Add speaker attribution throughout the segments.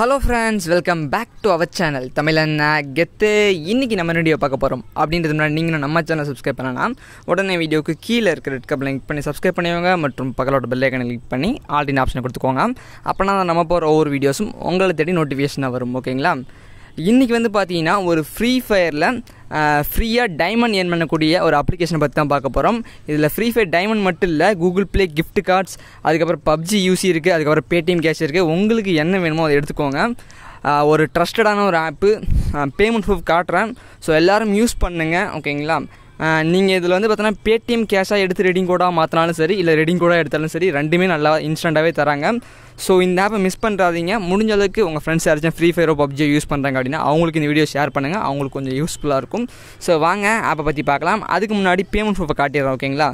Speaker 1: hello friends welcome back to our channel Tamilan Gethu இன்றைக்கி நம்ம video பார்க்க போகிறோம் அப்படின்றது முன்னாடி நீங்களும் நம்ம சேனல் சப்ஸ்கிரைப் பண்ணலாம் உடனே வீடியோக்கு கீழே இருக்கிற ரெட் கப் லிங்க் பண்ணி சப்ஸ்கிரைப் பண்ணுவாங்க மற்றும் பக்கத்தோட பெல் ஐக்கனை கிளிக் பண்ணி ஆல்டின் ஆப்ஷனை கொடுத்துக்கோங்க அப்போனா நம்ம போகிற ஒவ்வொரு வீடியோஸும் உங்களை தேடி நோட்டிஃபிகேஷனாக வரும் ஓகேங்களா இன்றைக்கி வந்து பார்த்தீங்கன்னா ஒரு ஃப்ரீ ஃபயரில் ஃப்ரீயாக டைமண்ட் ஏர்ன் பண்ணக்கூடிய ஒரு அப்ளிகேஷனை பற்றி தான் பார்க்க போகிறோம் இதில் ஃப்ரீ ஃபயர் டைமண்ட் மட்டும் இல்லை கூகுள் ப்ளே கிஃப்ட் கார்ட்ஸ் அதுக்கப்புறம் பப்ஜி யூசி இருக்குது அதுக்கப்புறம் பேடிஎம் கேஷ் இருக்குது உங்களுக்கு என்ன வேணுமோ அதை எடுத்துக்கோங்க ஒரு ட்ரஸ்டடான ஒரு ஆப்பு பேமெண்ட் ப்ரூஃப் காட்டுறேன் ஸோ எல்லோரும் யூஸ் பண்ணுங்கள் ஓகேங்களா நீங்கள் இதில் வந்து பார்த்தீங்கன்னா பேடிஎம் கேஷாக எடுத்து ரெடிங் கோடாக மாற்றினாலும் சரி இல்லை ரெடிங் கோடாக எடுத்தாலும் சரி ரெண்டுமே நல்லா இன்ஸ்டண்ட்டாகவே தராங்க ஸோ இந்த ஆப்பை மிஸ் பண்ணுறாதீங்க முடிஞ்ச அளவுக்கு உங்கள் ஃப்ரெண்ட்ஸ் யாராச்சும் ஃப்ரீ ஃபயரோ பப்ஜியோ யூஸ் பண்ணுறாங்க அப்படின்னா அவங்களுக்கு இந்த வீடியோ ஷேர் பண்ணுங்கள் அவங்களுக்கு கொஞ்சம் யூஸ்ஃபுல்லாக இருக்கும் ஸோ வாங்க ஆப்பை பற்றி பார்க்கலாம் அதுக்கு முன்னாடி பேமெண்ட் ப்ரூஃபை காட்டிடுறோம் ஓகேங்களா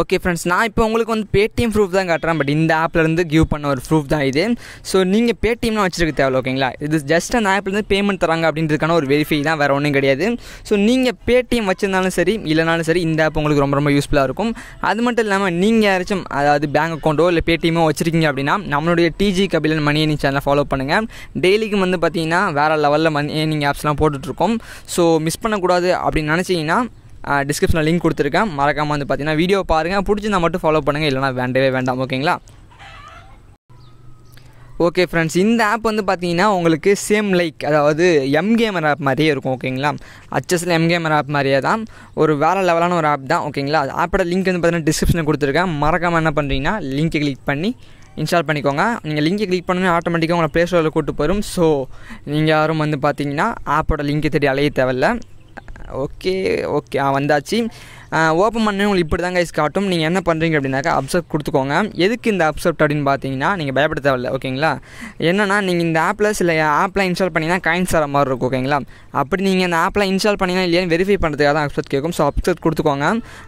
Speaker 1: ஓகே ஃப்ரெண்ட்ஸ் நான் இப்போ உங்களுக்கு வந்து பேடிஎம் ப்ரூஃப் தான் காட்டுறேன் பட் இந்த ஆப்லேருந்து கிவ் பண்ண ஒரு ப்ரூஃப் தான் இது ஸோ நீங்கள் பேடிஎம்லாம் வச்சிருக்க தேவை ஓகேங்களா இது ஜஸ்ட் அந்த ஆப்லேருந்து பேமெண்ட் தராங்க அப்படின்றதுக்கான ஒரு வெரிஃபை தான் வேறு ஒன்றும் கிடையாது ஸோ நீங்கள் பேடிஎம் வச்சிருந்தாலும் சரி இல்லைனாலும் சரி இந்த ஆப் உங்களுக்கு ரொம்ப ரொம்ப யூஸ்ஃபுல்லாக இருக்கும் அது மட்டும் இல்லாமல் நீங்கள் யாராச்சும் அதாவது பேங்க் அக்கௌண்ட்டோ இல்லை பேடிஎம்மோ வச்சிருக்கீங்க அப்படின்னா நம்மளுடைய டிஜி கபிலன் மணி ஏனி சேனலை ஃபாலோ பண்ணுங்கள் டெய்லிக்கும் வந்து பார்த்தீங்கன்னா வேறு லெவலில் மணி ஏர்னிங் ஆப்ஸ்லாம் போட்டுட்ருக்கோம் ஸோ மிஸ் பண்ணக்கூடாது அப்படின்னு நினச்சிங்கன்னா டிஸ்கிரிப்ஷனில் லிங்க் கொடுத்துருக்கேன் மறக்காமல் வந்து பார்த்தீங்கன்னா வீடியோ பாருங்கள் பிடிச்சிருந்தா மட்டும் ஃபாலோ பண்ணுங்கள் இல்லைனா வேண்டவே வேண்டாம் ஓகேங்களா ஓகே ஃப்ரெண்ட்ஸ் இந்த ஆப் வந்து பார்த்தீங்கன்னா உங்களுக்கு சேம் லைக் அதாவது எம் கேமர் ஆப் மாதிரியே இருக்கும் ஓகேங்களா அச்சஸில் எம் கேமர் ஆப் மாதிரியே தான் ஒரு வேறு லெவலான ஒரு ஆப் தான் ஓகேங்களா அது ஆப்போட லிங்க் வந்து பார்த்தீங்கன்னா டிஸ்கிரிப்ஷனில் கொடுத்துருக்கேன் மறக்காமல் என்ன பண்ணுறீங்கன்னா லிங்க்கை கிளிக் பண்ணி இன்ஸ்டால் பண்ணிக்கோங்க நீங்கள் லிங்கை கிளிக் பண்ணணும்னு ஆட்டோமேட்டிக்காக உங்களை ப்ளே ஸ்டோரில் கூட்டு போயிடும் ஸோ நீங்கள் யாரும் வந்து பார்த்தீங்கன்னா ஆப்போட லிங்க்கை தேடி அலைய தேவையில்லை ओके ओके हाँ वंदाची ஓப்பன் பண்ணி உங்களுக்கு இப்படி தான் கைஸ் காட்டும் நீங்கள் என்ன பண்ணுறீங்க அப்படின்னாக்கா அப்செப்ட் கொடுத்துக்கோங்க எதுக்கு இந்த அப்செப்ட் அப்படின்னு பார்த்தீங்கன்னா நீங்கள் பயப்பட தேவையில்ல ஓகேங்களா என்னென்னா நீங்கள் இந்த ஆப்பில் சில ஆப்பில் இன்ஸ்டால் பண்ணிங்கன்னா காயின்ஸ் தர மாதிரி இருக்கும் ஓகேங்களா அப்படி நீங்கள் இந்த ஆப்பில் இன்ஸ்டால் பண்ணிங்கன்னா இல்லையான்னு வெரிஃபை பண்ணுறதுக்காக தான் அப்செப்ட் கேட்கும் ஸோ அப்செப்ட் கொடுத்துக்கோங்க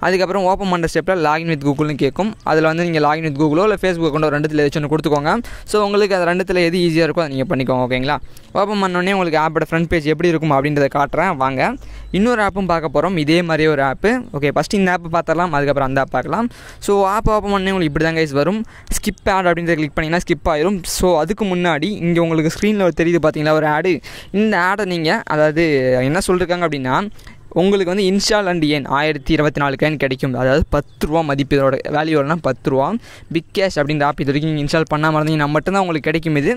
Speaker 1: அதுக்கப்புறம் ஓப்பன் பண்ணுற ஸ்டெப்பில் லாகின் வித் கூகுள்னு கேட்கும் அதில் வந்து நீங்கள் லாகின் வித் கூகுளோ இல்லை ஃபேஸ்புக் ஒரு ரெண்டுத்தில் ஏதாச்சும் ஒன்று கொடுத்துக்கோங்க ஸோ உங்களுக்கு அது ரெண்டுத்தில் எது ஈஸியாக இருக்கோ அதை நீங்கள் பண்ணிக்கோங்க ஓகேங்களா ஓப்பன் பண்ணோடனே உங்களுக்கு ஆப்போட ஃப்ரண்ட் பேஜ் எப்படி இருக்கும் அப்படின்றத காட்டுறேன் வாங்க இன்னொரு ஆப்பும் பார்க்க போகிறோம் இதே மாதிரி ஒரு ஆப்பு ஓகே ஓகே ஃபஸ்ட் இந்த ஆப்பை பார்த்தலாம் அதுக்கப்புறம் அந்த ஆப் பார்க்கலாம் ஸோ ஆப் ஓப்பன் பண்ணி உங்களுக்கு இப்படி தான் கைஸ் வரும் ஸ்கிப் ஆட் அப்படின்றத கிளிக் பண்ணிங்கன்னா ஸ்கிப் ஆயிரும் ஸோ அதுக்கு முன்னாடி இங்கே உங்களுக்கு ஸ்க்ரீனில் தெரியுது பார்த்தீங்களா ஒரு ஆடு இந்த ஆடை நீங்கள் அதாவது என்ன சொல்லியிருக்காங்க அப்படின்னா உங்களுக்கு வந்து இன்ஸ்டால் அண்ட் ஏன் ஆயிரத்தி இருபத்தி நாலு கேன் கிடைக்கும் அதாவது பத்து ரூபா மதிப்பு இதோட வேல்யூனா பத்து ரூபா பிக் கேஷ் அப்படின்ற ஆப் இது வரைக்கும் நீங்கள் இன்ஸ்டால் பண்ணாமல் இருந்தீங்கன்னா மட்டும்தான் உங்களுக்கு கிடைக்கும் இது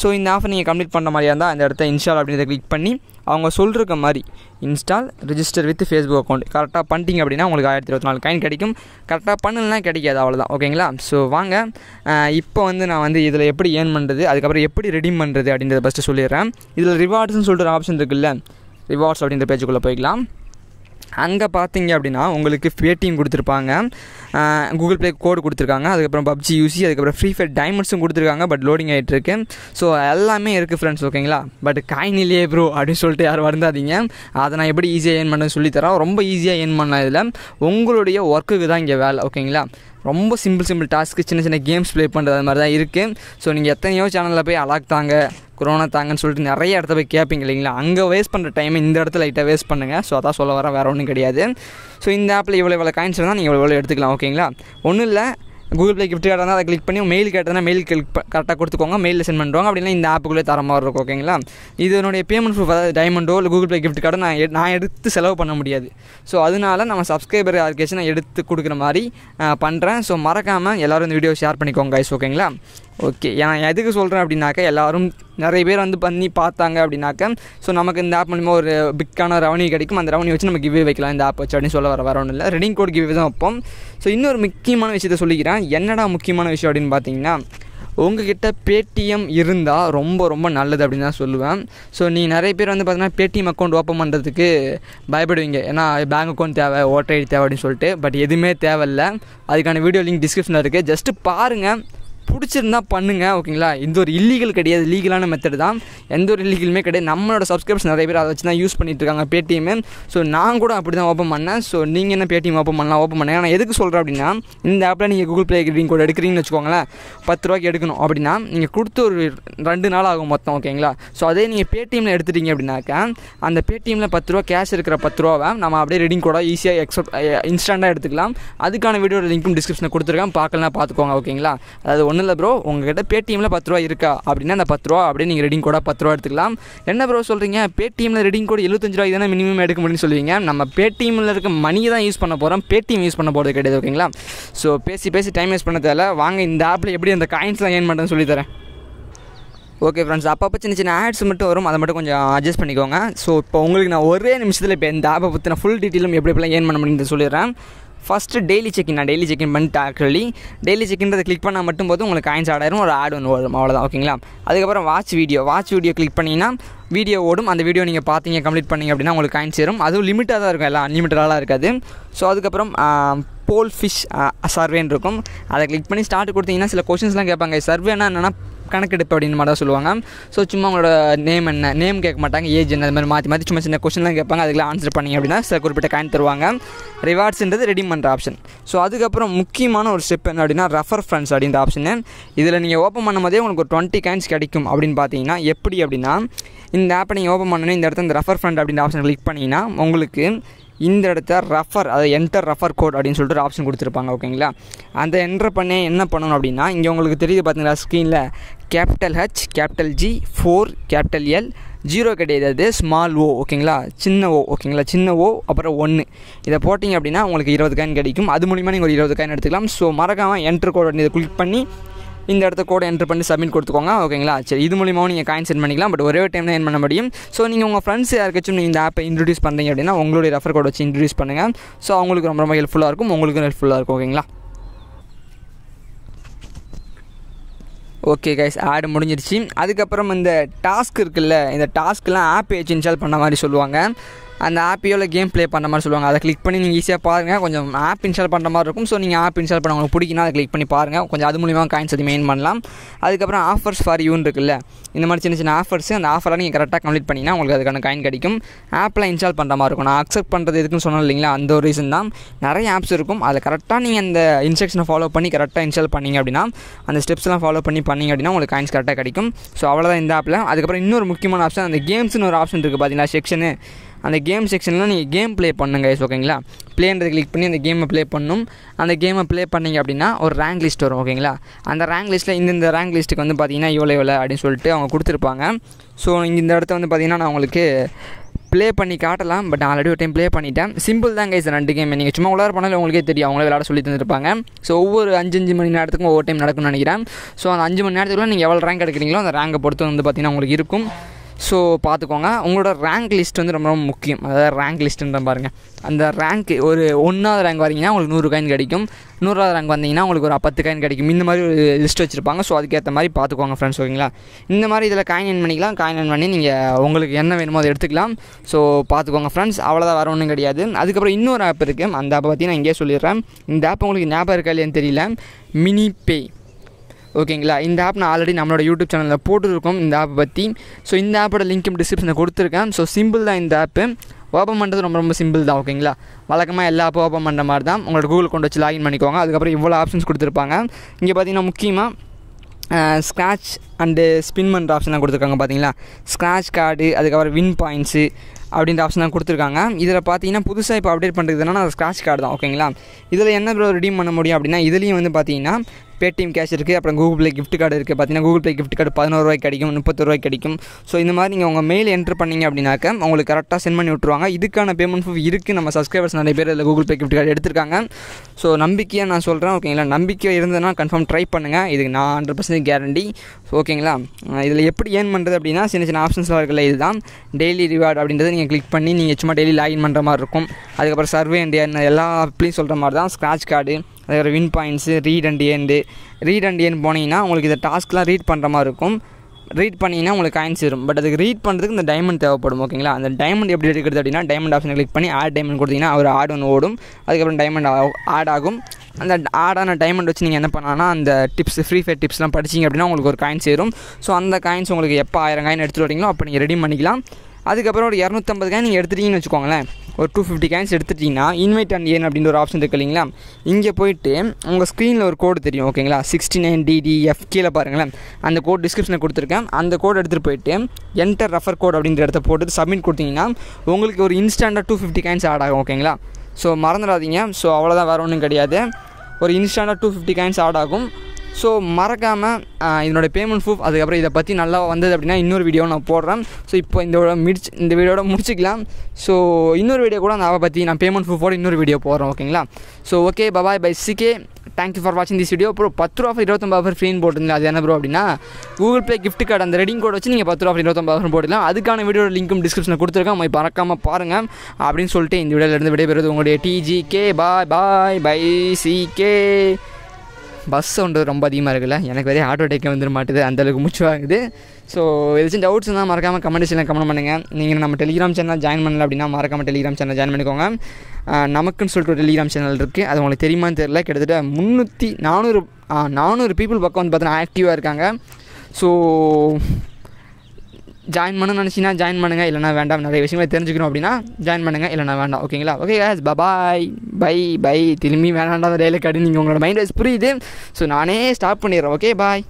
Speaker 1: ஸோ இந்த ஆஃபை நீங்கள் கம்ப்ளீட் பண்ண மாதிரியா இருந்தால் அந்த இடத்த இன்ஸ்டால் அப்படின்றத கிளிக் பண்ணி அவங்க சொல்லிருக்க மாதிரி install register with Facebook account கரெக்டாக பண்ணிட்டீங்க அப்படின்னா உங்களுக்கு ஆயிரத்தி இருபத்தி நாலு கைன் கிடைக்கும் கரெக்டாக பண்ணலாம் கிடைக்காது அவ்வளோதான் ஓகேங்களா ஸோ வாங்க இப்போ வந்து நான் வந்து இதில் எப்படி ஏர்ன் பண்ணுறது அதுக்கப்புறம் எப்படி ரெடீம் பண்ணுறது அப்படின்றத ஃபஸ்ட்டு சொல்லிடுறேன் இதில் ரிவார்ட்ஸ்னு சொல்கிற ஆப்ஷன் இருக்குல்ல ரிவார்ட்ஸ் அப்படின்ற பேஜுக்குள்ளே போய்க்கலாம் அங்கே பார்த்தீங்க அப்படின்னா உங்களுக்கு பேடிஎம் கொடுத்துருப்பாங்க கூகுள் ப்ளே கோடு கொடுத்துருக்காங்க அதுக்கப்புறம் பப்ஜி யூசி அதுக்கப்புறம் ஃப்ரீ ஃபயர் டைமண்ட்ஸும் கொடுத்துருக்காங்க பட் லோடிங் ஆகிட்டு இருக்கு ஸோ எல்லாமே இருக்குது ஃப்ரெண்ட்ஸ் ஓகேங்களா பட் காயின் இல்லையே ப்ரோ அப்படின்னு சொல்லிட்டு யாரும் வருந்தாதீங்க அதை நான் எப்படி ஈஸியாக ஏன் பண்ணேன்னு சொல்லித்தரேன் ரொம்ப ஈஸியாக ஏன் பண்ண இதில் உங்களுடைய ஒர்க்குக்கு தான் இங்கே வேலை ஓகேங்களா ரொம்ப சிம்பிள் சிம்பிள் டாஸ்க்கு சின்ன சின்ன கேம்ஸ் ப்ளே பண்ணுறது அது மாதிரி தான் இருக்குது ஸோ நீங்கள் எத்தனையோ சேனலில் போய் அலாக்தாங்க கொரோனா தாங்கன்னு சொல்லிட்டு நிறைய இடத்த போய் கேட்பீங்க இல்லைங்களா அங்கே வேஸ்ட் பண்ணுற டைம் இந்த இடத்துல லைட்டாக வேஸ்ட் பண்ணுங்கள் ஸோ அதான் சொல்ல வர வேறு ஒன்றும் கிடையாது ஸோ இந்த ஆப்பில் இவ்வளோ இவ்வளோ காயின்ஸ் இருந்தால் நீங்கள் இவ்வளோ எடுத்துக்கலாம் ஓகேங்களா ஒன்றும் இல்லை கூகுள் ப்ளே கிஃப்ட் கார்டாக இருந்தால் அதை கிளிக் பண்ணி மெயில் கேட்டதுனா மெயில் கிளிக் கரெக்டாக கொடுத்துக்கோங்க மெயிலில் சென்ட் பண்ணுவாங்க அப்படின்னா இந்த ஆப்புக்குள்ளே தர மாதிரி இருக்கும் ஓகேங்களா இதனுடைய பேமெண்ட் ப்ரூஃப் அதாவது டைமண்டோ இல்லை கூகுள் ப்ளே கிஃப்ட் கார்டோ நான் நான் எடுத்து செலவு பண்ண முடியாது ஸோ அதனால நம்ம சப்ஸ்கிரைபர் யாருக்காச்சும் நான் எடுத்து கொடுக்குற மாதிரி பண்ணுறேன் ஸோ மறக்காமல் எல்லோரும் இந்த வீடியோ ஷேர் பண்ணிக்கோங்க கைஸ் ஓகேங்களா ஓகே நான் எதுக்கு சொல்கிறேன் அப்படின்னாக்கா எல்லோரும் நிறைய பேர் வந்து பண்ணி பார்த்தாங்க அப்படின்னாக்கா ஸோ நமக்கு இந்த ஆப் மூலிமா ஒரு பிக்கான ரெவன்யூ கிடைக்கும் அந்த ரெவன்யூ வச்சு நம்ம கிவ் வைக்கலாம் இந்த ஆப் வச்சு அப்படின்னு சொல்ல வர வர ஒன்றும் இல்லை ரெடிங் கோட் கிவ் தான் வைப்போம் ஸோ இன்னொரு முக்கியமான விஷயத்த சொல்லிக்கிறேன் என்னடா முக்கியமான விஷயம் அப்படின்னு பார்த்தீங்கன்னா உங்ககிட்ட பேடிஎம் இருந்தால் ரொம்ப ரொம்ப நல்லது அப்படின்னு தான் சொல்லுவேன் ஸோ நீங்கள் நிறைய பேர் வந்து பார்த்தீங்கன்னா பேடிஎம் அக்கௌண்ட் ஓப்பன் பண்ணுறதுக்கு பயப்படுவீங்க ஏன்னா பேங்க் அக்கௌண்ட் தேவை ஓட்டர் ஐடி தேவை அப்படின்னு சொல்லிட்டு பட் எதுவுமே தேவையில்ல அதுக்கான வீடியோ லிங்க் டிஸ்கிரிப்ஷனில் இருக்குது ஜஸ்ட்டு பாருங்கள் பிடிச்சிருந்தா பண்ணுங்கள் ஓகேங்களா இந்த ஒரு இல்லீகல் கிடையாது லீகலான மெத்தடு தான் எந்த ஒரு இல்லீகலுமே கிடையாது நம்மளோட சப்ஸ்கிரிப்ஷன் நிறைய பேர் அதை வச்சு தான் யூஸ் பண்ணிட்டு இருக்காங்க பேடிஎம் ஸோ நான் கூட அப்படி தான் ஓப்பன் பண்ணேன் ஸோ நீங்கள் என்ன பேடிஎம் ஓப்பன் பண்ணலாம் ஓப்பன் பண்ணேன் நான் எதுக்கு சொல்கிறேன் அப்படின்னா இந்த ஆப்பில் நீங்கள் கூகுள் ப்ளே கிரீன் கோட் எடுக்கிறீங்கன்னு வச்சுக்கோங்களேன் பத்து ரூபாய்க்கு எடுக்கணும் அப்படின்னா நீங்கள் கொடுத்து ஒரு ரெண்டு நாள் ஆகும் மொத்தம் ஓகேங்களா ஸோ அதே நீங்கள் பேடிஎம்மில் எடுத்துட்டீங்க அப்படின்னாக்கா அந்த பேடிஎம்மில் பத்து ரூபா கேஷ் இருக்கிற பத்து ரூபாவை நம்ம அப்படியே ரீடிங் கூட ஈஸியாக எக்ஸப்ட் இன்ஸ்டாண்டாக எடுத்துக்கலாம் அதுக்கான வீடியோ லிங்க்கும் டிஸ்கிரிப்ஷனில் கொடுத்துருக்கேன் பார்க்கலாம் பார்த்துக்கோங்க ஓகேங்களா அதாவது ஒன்றும் இல்லை ப்ரோ உங்ககிட்ட பேடிஎம்ல பத்து ரூபா இருக்கா அப்படின்னா அந்த பத்து ரூபா அப்படியே நீங்கள் ரெடிங் கூட பத்து ரூபா எடுத்துக்கலாம் என்ன ப்ரோ சொல்கிறீங்க பேடிஎம்ல ரெடிங் கூட எழுபத்தஞ்சு ரூபாய் தானே மினிமம் எடுக்க முடியும்னு சொல்லுவீங்க நம்ம பேடிஎம்ல இருக்க மணியை தான் யூஸ் பண்ண போகிறோம் பேடிஎம் யூஸ் பண்ண போகிறது கிடையாது ஓகேங்களா ஸோ பேசி பேசி டைம் வேஸ்ட் பண்ண தேவை வாங்க இந்த ஆப்பில் எப்படி அந்த காயின்ஸ்லாம் ஏன் பண்ணுறேன்னு சொல்லித்தரேன் ஓகே ஃப்ரெண்ட்ஸ் அப்பப்போ சின்ன சின்ன ஆட்ஸ் மட்டும் வரும் அதை மட்டும் கொஞ்சம் அட்ஜஸ்ட் பண்ணிக்கோங்க ஸோ இப்போ உங்களுக்கு நான் ஒரே நிமிஷத்தில் இப்போ இந்த ஆப்பை பற்றின ஃபுல் டீட்டெயிலும் எப்படி எப்படிலாம் ஏன் பண்ண முடியும்னு சொல்லிடுறேன் ஃபஸ்ட்டு டெய்லி செக்இன் நான் டெய்லி செக்இன் பண்ணிட்டு ஆக்சுவலி டெய்லி செக்இன்றதை கிளிக் பண்ணால் மட்டும் போது உங்களுக்கு காயின்ஸ் ஆடாயிரும் ஒரு ஆட் ஒன்று வரும் அவ்வளோதான் ஓகேங்களா அதுக்கப்புறம் watch video watch video click பண்ணிங்கன்னா வீடியோ ஓடும் அந்த வீடியோ நீங்கள் பார்த்தீங்க கம்ப்ளீட் பண்ணிங்க அப்படின்னா உங்களுக்கு காயின்ஸ் சேரும் அதுவும் லிமிட்டாக தான் இருக்கும் எல்லாம் அன்லிமிட்டடாக இருக்காது ஸோ அதுக்கப்புறம் போல் ஃபிஷ் சர்வேன்னு இருக்கும் அதை கிளிக் பண்ணி ஸ்டார்ட் கொடுத்தீங்கன்னா சில கொஷின்ஸ்லாம் கேட்பாங்க சர்வேனா என்னென்னா கணக்கெடுப்பு அப்படின்னு மாதிரி தான் சொல்லுவாங்க ஸோ சும்மா உங்களோட நேம் என்ன நேம் கேட்க மாட்டாங்க ஏஜ் என்ன அது மாதிரி மாற்றி மாற்றி சும்மா சின்ன கொஷின்லாம் கேட்பாங்க அதுக்கெலாம் ஆன்சர் பண்ணிங்க அப்படின்னா சில குறிப்பிட்ட காயின் தருவாங்க ரிவார்ட்ஸ்ன்றது ரெடி பண்ணுற ஆப்ஷன் ஸோ அதுக்கப்புறம் முக்கியமான ஒரு ஸ்டெப் என்ன அப்படின்னா ரெஃபர் ஃப்ரெண்ட்ஸ் அப்படின்ற ஆப்ஷனு இதில் நீங்கள் ஓப்பன் பண்ணும்போதே உங்களுக்கு ஒரு டுவெண்ட்டி காயின்ஸ் கிடைக்கும் அப்படின்னு பார்த்தீங்கன்னா எப்படி அப்படின்னா இந்த ஆப்பை நீங்கள் ஓப்பன் பண்ணணும் இந்த இடத்துல இந்த ரெஃபர் ஃப்ரெண்ட் அப்படின்ற ஆப்ஷன் கிளிக் பண்ணிங்கன்னா உங்களுக்கு இந்த இடத்த ரெஃபர் அதாவது என்டர் ரெஃபர் கோட் அப்படின்னு சொல்லிட்டு ஒரு ஆப்ஷன் கொடுத்துருப்பாங்க ஓகேங்களா அந்த என்ட்ரு பண்ணி என்ன பண்ணணும் அப்படின்னா இங்கே உங்களுக்கு தெரியுது பார்த்தீங்களா ஸ்க்ரீனில் capital H capital G four capital L zero கிடையாது அது ஸ்மால் ஓ ஓகேங்களா சின்ன ஓ ஓகேங்களா சின்ன ஓ அப்புறம் ஒன்று இதை போட்டிங்க அப்படின்னா உங்களுக்கு இருபது காயின் கிடைக்கும் அது மூலிமா நீங்கள் ஒரு இருபது காயின் எடுத்துக்கலாம் ஸோ மறக்காமல் என்ட்ரு கோட் இதை கிளிக் பண்ணி இந்த இடத்த கோட் என்ட்ரு பண்ணி சப்மிட் கொடுத்துக்கோங்க ஓகேங்களா சரி இது மூலியமாகவும் நீங்கள் காயின் சென்ட் பண்ணிக்கலாம் பட் ஒரே டைம் தான் என் பண்ண முடியும் ஸோ நீங்கள் உங்கள் ஃப்ரெண்ட்ஸ் யாருக்காச்சும் நீங்கள் இந்த ஆப்பை இன்ட்ரடியூஸ் பண்ணுறீங்க அப்படின்னா உங்களுடைய ரெஃபர் கோட் வச்சு இன்ட்ரடியூஸ் பண்ணுங்கள் ஸோ அவங்களுக்கு ரொம்ப ரொம்ப ஹெல்ப்ஃபுல்லாக இருக்கும் உங்களுக்கும் ஹெல்ப்ஃபுல்லாக இருக்கும் ஓகேங்களா ஓகே கைஸ் ஆடு முடிஞ்சிருச்சு அதுக்கப்புறம் இந்த டாஸ்க் இருக்குல்ல இந்த டாஸ்க்லாம் ஆப் ஏஜ் இன்ஸ்டால் பண்ண மாதிரி சொல்லுவாங்க அந்த ஆப்பியோவில் கேம் ப்ளே பண்ண மாதிரி சொல்லுவாங்க அதை கிளிக் பண்ணி நீங்கள் ஈஸியாக பாருங்கள் கொஞ்சம் ஆப் இன்ஸ்டால் பண்ணுற மாதிரி இருக்கும் ஸோ நீங்கள் ஆப் இன்ஸ்டால் பண்ண உங்களுக்கு பிடிக்குன்னா அதை கிளிக் பண்ணி பாருங்கள் கொஞ்சம் அது மூலியமாக காயின்ஸ் அது மெயின் பண்ணலாம் அதுக்கப்புறம் ஆஃபர்ஸ் ஃபார் யூன் இருக்குல்ல இந்த மாதிரி சின்ன சின்ன ஆஃபர்ஸ் அந்த ஆஃபராக நீங்கள் கரெக்டாக கம்ப்ளீட் பண்ணிங்கன்னா உங்களுக்கு அதுக்கான காயின் கிடைக்கும் ஆப்பில் இன்ஸ்டால் பண்ணுற மாதிரி இருக்கும் நான் அக்செப்ட் பண்ணுறது எதுக்குன்னு சொன்னேன் இல்லைங்களா அந்த ஒரு ரீசன் தான் நிறைய ஆப்ஸ் இருக்கும் அதை கரெக்டாக நீங்கள் அந்த இன்ஸ்ட்ரக்ஷனை ஃபாலோ பண்ணி கரெக்டாக இன்ஸ்டால் பண்ணிங்க அப்படின்னா அந்த ஸ்டெப்ஸ்லாம் ஃபாலோ பண்ணி பண்ணிங்க அப்படின்னா உங்களுக்கு காயின்ஸ் கரெக்டாக கிடைக்கும் ஸோ அவ்வளோதான் இந்த ஆப்பில் அதுக்கப்புறம் இன்னொரு முக்கியமான ஆப்ஷன் அந்த கேம்ஸ்னு ஒரு ஆப்ஷன் இருக்குது பார்த்தீங்கன்னா செக்ஷனு அந்த கேம் செக்ஷனில் நீங்கள் கேம் ப்ளே பண்ணுங்க கைஸ் ஓகேங்களா ப்ளேன்றது கிளிக் பண்ணி அந்த கேமை ப்ளே பண்ணணும் அந்த கேமை ப்ளே பண்ணிங்க அப்படின்னா ஒரு ரேங்க் லிஸ்ட் வரும் ஓகேங்களா அந்த ரேங்க் லிஸ்ட்டில் இந்தந்த ரேங்க் லிஸ்ட்டுக்கு வந்து பார்த்தீங்கன்னா இவ்வளோ இவ்வளோ அப்படின்னு சொல்லிட்டு அவங்க கொடுத்துருப்பாங்க ஸோ இங்கே இந்த இடத்த வந்து பார்த்திங்கன்னா நான் உங்களுக்கு ப்ளே பண்ணி காட்டலாம் பட் ஆல்ரெடி ஒரு டைம் ப்ளே பண்ணிட்டேன் சிம்பிள் தான் கைஸ் ரெண்டு கேம் நீங்கள் சும்மா உள்ளார பண்ணாலும் உங்களுக்கே தெரியும் அவங்களே விளாட சொல்லி தந்துருப்பாங்க ஸோ ஒவ்வொரு அஞ்சு அஞ்சு மணி நேரத்துக்கும் ஒவ்வொரு டைம் நடக்கும்னு நினைக்கிறேன் ஸோ அந்த அஞ்சு மணி நேரத்துக்குள்ளே நீங்கள் எவ்வளோ ரேங்க் எடுக்கிறீங்களோ அந்த ரேங்கை பொறுத்து வந்து பார்த்திங்கன்னா உங்களுக்கு இருக்கும் ஸோ பார்த்துக்கோங்க உங்களோட ரேங்க் லிஸ்ட் வந்து ரொம்ப ரொம்ப முக்கியம் அதாவது ரேங்க் லிஸ்ட்டுன்ற பாருங்கள் அந்த ரேங்க் ஒரு ஒன்றாவது ரேங்க் வரீங்கன்னா உங்களுக்கு நூறு காயின் கிடைக்கும் நூறாவது ரேங்க் வந்தீங்கன்னா உங்களுக்கு ஒரு பத்து காயின் கிடைக்கும் இந்த மாதிரி ஒரு லிஸ்ட் வச்சுருப்பாங்க ஸோ அதுக்கேற்ற மாதிரி பார்த்துக்கோங்க ஃப்ரெண்ட்ஸ் ஓகேங்களா இந்த மாதிரி இதில் காயின் என் பண்ணிக்கலாம் காயின் என் பண்ணி நீங்கள் உங்களுக்கு என்ன வேணுமோ அதை எடுத்துக்கலாம் ஸோ பார்த்துக்கோங்க ஃப்ரெண்ட்ஸ் அவ்வளோதான் வர ஒன்றும் கிடையாது அதுக்கப்புறம் இன்னொரு ஆப் இருக்குது அந்த ஆப்பை பற்றி நான் இங்கேயே சொல்லிடுறேன் இந்த ஆப் உங்களுக்கு ஞாபகம் இருக்கா இல்லையான்னு தெரியல மினி பே ஓகேங்களா இந்த ஆப் நான் ஆல்ரெடி நம்மளோட யூடியூப் சேனலில் போட்டுருக்கோம் இந்த ஆப் பற்றி ஸோ இந்த ஆப்போட லிங்க்கும் டிஸ்கிரிப்ஷனில் கொடுத்துருக்கேன் ஸோ சிம்பிள் தான் இந்த ஆப்பு ஓப்பன் பண்ணுறது ரொம்ப ரொம்ப சிம்பிள் தான் ஓகேங்களா வழக்கமாக எல்லா ஆப்பும் ஓப்பன் பண்ணுற மாதிரி தான் உங்களோட கூகுள் கொண்டு வச்சு லாகின் பண்ணிக்கோங்க அதுக்கப்புறம் இவ்வளோ ஆப்ஷன்ஸ் கொடுத்துருப்பாங்க இங்கே பார்த்தீங்கன்னா முக்கியமாக ஸ்க்ராட்ச் அண்டு ஸ்பின் பண்ணுற ஆப்ஷன்லாம் கொடுத்துருக்காங்க பார்த்தீங்களா ஸ்க்ராட்ச் கார்டு அதுக்கப்புறம் வின் பாயிண்ட்ஸு அப்படின்ற ஆப்ஷன்லாம் கொடுத்துருக்காங்க இதில் பார்த்தீங்கன்னா புதுசாக இப்போ அப்டேட் பண்ணுறதுனா அது ஸ்க்ராட்ச் கார்டு தான் ஓகேங்களா இதில் என்ன ரிடீம் பண்ண முடியும் அப்படின்னா இதுலேயும் வந்து பார்த்தீங்கன்னா பேடிஎம் கேஷ் இருக்குது அப்புறம் கூகுள் ப்ளே கிஃப்ட் கார்டு இருக்குது பார்த்தீங்கன்னா கூகுள் ப்ளே கிஃப்ட் கார்டு பதினோரு ரூபாய் கிடைக்கும் முப்பத்தொரு ரூபாய் கிடைக்கும் ஸோ இந்த மாதிரி நீங்கள் உங்கள் மெயில் என்ட்ரு பண்ணிங்க அப்படின்னாக்க உங்களுக்கு கரெக்டாக சென்ட் பண்ணி விட்ருவாங்க இதுக்கான பேமெண்ட் ஃபூ இருக்குது நம்ம சப்ஸ்கிரைபர்ஸ் நிறைய பேர் இதில் கூகுள் பே கிஃப்ட் கார்டு எடுத்திருக்காங்க ஸோ நம்பிக்கையாக நான் சொல்கிறேன் ஓகேங்களா நம்பிக்கை இருந்ததுன்னா கன்ஃபார்ம் ட்ரை பண்ணுங்கள் இதுக்கு நான் ஹண்ட்ரட் பர்சன்ட் கேரண்டி ஓகேங்களா இதில் எப்படி ஏர்ன் பண்ணுறது அப்படின்னா சின்ன சின்ன ஆப்ஷன்ஸ்லாம் இருக்குல்ல இதுதான் டெய்லி ரிவார்டு அப்படின்றத நீங்கள் கிளிக் பண்ணி நீங்கள் சும்மா டெய்லி லாகின் பண்ணுற மாதிரி இருக்கும் அதுக்கப்புறம் சர்வே இண்டியா எல்லா அப்படியும் சொல்கிற மாதிரி தான் ஸ்க்ராட்ச் கார்டு அதுக்கப்புறம் வின் பாயிண்ட்ஸு ரீட் அண்ட் ஏண்டு ரீட் அண்ட் ஏன் போனீங்கன்னா உங்களுக்கு இந்த டாஸ்க்லாம் ரீட் பண்ணுற மாதிரி இருக்கும் ரீட் பண்ணிங்கன்னா உங்களுக்கு காயின்ஸ் வரும் பட் அதுக்கு ரீட் பண்ணுறதுக்கு இந்த டைமண்ட் தேவைப்படும் ஓகேங்களா அந்த டைமண்ட் எப்படி எடுக்கிறது அப்படின்னா டைமண்ட் ஆப்ஷன் கிளிக் பண்ணி ஆட் டைமண்ட் கொடுத்தீங்கன்னா ஒரு ஆட் ஒன்று ஓடும் அதுக்கப்புறம் டைமண்ட் ஆட் ஆகும் அந்த ஆடான டைமண்ட் வச்சு நீங்கள் என்ன பண்ணலாம்னா அந்த டிப்ஸ் ஃப்ரீ ஃபயர் டிப்ஸ்லாம் படிச்சிங்க அப்படின்னா உங்களுக்கு ஒரு காயின்ஸ் சேரும் ஸோ அந்த காயின்ஸ் உங்களுக்கு எப்போ ஆயிரம் காயின் எடுத்துகிட்டு வரீங்களோ அப்போ நீங்கள் ரெடி பண்ணிக்கலாம் அதுக்கப்புறம் ஒரு இரநூத்தம்பது கேன் நீங்கள் எடுத்துட்டிங்கன்னு வச்சுக்கோங்களேன் ஒரு டூ ஃபிஃப்டி கேன்ஸ் எடுத்துட்டிங்கன்னா இன்வைட் அண்ட் ஏன் அப்படின்ற ஒரு ஆப்ஷன் இருக்குது இல்லைங்களா இங்கே போயிட்டு உங்கள் ஸ்க்ரீனில் ஒரு கோடு தெரியும் ஓகேங்களா சிக்ஸ்டி நைன் டிடிஎஃப் கீழே பாருங்களேன் அந்த கோட் டிஸ்கிரிப்ஷனில் கொடுத்துருக்கேன் அந்த கோட் எடுத்துகிட்டு போயிட்டு என்டர் ரெஃபர் கோட் அப்படின்ற இடத்த போட்டு சப்மிட் கொடுத்தீங்கன்னா உங்களுக்கு ஒரு இன்ஸ்டாண்டாக டூ ஃபிஃப்டி கேன்ஸ் ஆட் ஆகும் ஓகேங்களா ஸோ மறந்துடாதீங்க ஸோ அவ்வளோதான் வேறு ஒன்றும் கிடையாது ஒரு இன்ஸ்டாண்டாக டூ ஃபிஃப்டி காயின்ஸ் ஆட் ஆகும் ஸோ மறக்காமல் இதனோட பேமெண்ட் ப்ரூஃப் அதுக்கப்புறம் இதை பற்றி நல்லா வந்தது அப்படின்னா இன்னொரு வீடியோ நான் போடுறேன் ஸோ இப்போ இந்த முடிச்சு இந்த வீடியோட முடிச்சிக்கலாம் ஸோ இன்னொரு வீடியோ கூட நான் பற்றி நான் பேமெண்ட் ப்ரூஃபோட இன்னொரு வீடியோ போடுறேன் ஓகேங்களா so okay bye bye bye C K thank you for வாட்சிங் திஸ் வீடியோ அப்புறம் பத்து ரூபா இருபத்தொம்பது ஆஃபர் ஃப்ரீன்னு போட்டுருந்தா அது என்ன ப்ரோ அப்படின்னா கூகுள் பே கிஃப்ட் கார்டு அந்த ரெடிங் கோட் வச்சு நீங்கள் பத்து ரூபா இருபத்தொம்பது ஆஃபர் போட்டுக்கலாம் அதுக்கான வீடியோட லிங்க்கும் டிஸ்கிரிப்ஷனில் கொடுத்துருக்கேன் போய் பறக்காமல் பாருங்கள் அப்படின்னு சொல்லிட்டு இந்த வீடியோலேருந்து விடைபெறுவது உங்களுடைய D G K bye bye bye C K bus sound ரொம்ப அதிகமாக இருக்குல்ல எனக்கு வரையும் ஆட்டோ டேக்கே வந்துட மாட்டுது அந்தளவுக்கு முச்சு வாங்குது ஸோ ஏதாச்சும் டவுட்ஸ் இருந்தால் மறக்காமல் கமெண்ட் கமெண்ட் பண்ணுங்கள் நீங்கள் நம்ம டெலிகிராம் சேனல் ஜாயின் பண்ணல அப்படின்னா மறக்காமல் டெலிகிராம் சேனல் ஜாயின் பண்ணிக்கோங்க நமக்குன்னு சொல்லிட்டு ஒரு டெலிகிராம் சேனல் இருக்குது அது உங்களுக்கு தெரியுமான்னு தெரில கிட்டத்தட்ட முந்நூற்றி நானூறு நானூறு பீப்புள் பக்கம் வந்து பார்த்தீங்கன்னா ஆக்டிவாக இருக்காங்க ஸோ ஜாயின் பண்ணணும்னு நினச்சினா ஜாயின் பண்ணுங்கள் இல்லைனா வேண்டாம் நிறைய விஷயங்களை தெரிஞ்சுக்கணும் அப்படின்னா ஜாயின் பண்ணுங்கள் இல்லைனா வேண்டாம் ஓகேங்களா okay guys bye bye bye bye திரும்பி வேணாண்டா அந்த டெய்லி நீங்கள் உங்களோட மைண்ட் வைஸ் புரியுது ஸோ நானே ஸ்டாப் பண்ணிடுறேன் ஓகே பாய்